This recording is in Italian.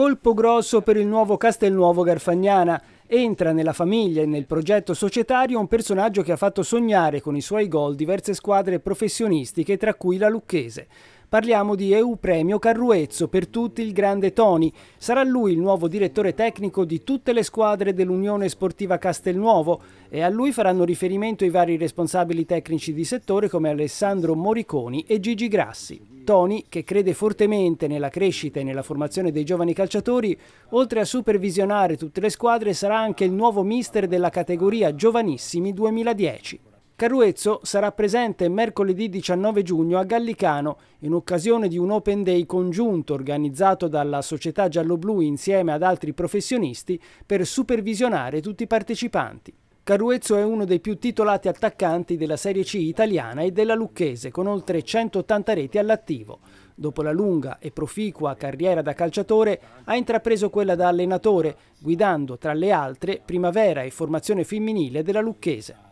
Colpo grosso per il nuovo Castelnuovo Garfagnana. Entra nella famiglia e nel progetto societario un personaggio che ha fatto sognare con i suoi gol diverse squadre professionistiche, tra cui la Lucchese. Parliamo di EU Premio Carruezzo, per tutti il grande Tony. Sarà lui il nuovo direttore tecnico di tutte le squadre dell'Unione Sportiva Castelnuovo e a lui faranno riferimento i vari responsabili tecnici di settore come Alessandro Moriconi e Gigi Grassi. Toni, che crede fortemente nella crescita e nella formazione dei giovani calciatori, oltre a supervisionare tutte le squadre sarà anche il nuovo mister della categoria Giovanissimi 2010. Carruezzo sarà presente mercoledì 19 giugno a Gallicano in occasione di un Open Day congiunto organizzato dalla società gialloblu insieme ad altri professionisti per supervisionare tutti i partecipanti. Caruezzo è uno dei più titolati attaccanti della Serie C italiana e della Lucchese, con oltre 180 reti all'attivo. Dopo la lunga e proficua carriera da calciatore, ha intrapreso quella da allenatore, guidando tra le altre primavera e formazione femminile della Lucchese.